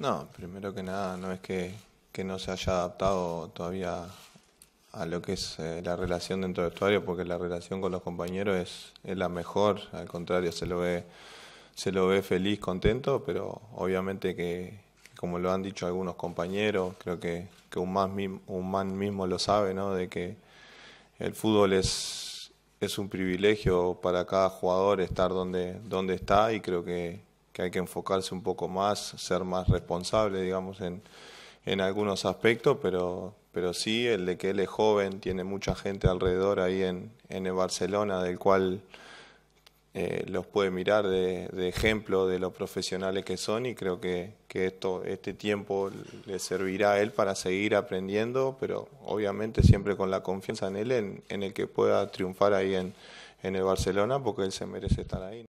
No, primero que nada, no es que, no se haya adaptado todavía a lo que es eh, la relación dentro del estuario porque la relación con los compañeros es, la mejor, al contrario, se lo ve, se lo ve feliz, contento, pero obviamente que, como lo han dicho algunos compañeros, creo que, que un, más, un man mismo lo sabe, ¿no? de que el fútbol es, es un privilegio para cada jugador estar donde, donde está y creo que, que hay que enfocarse un poco más, ser más responsable, digamos, en, en algunos aspectos, pero, pero sí el de que él es joven, tiene mucha gente alrededor ahí en, en el Barcelona, del cual eh, los puede mirar de, ejemplo de los profesionales que son y creo que, que esto, este tiempo le servirá a él para seguir aprendiendo, pero obviamente siempre con la confianza en él, en, en el que pueda triunfar ahí en, en el Barcelona, porque él se merece estar ahí.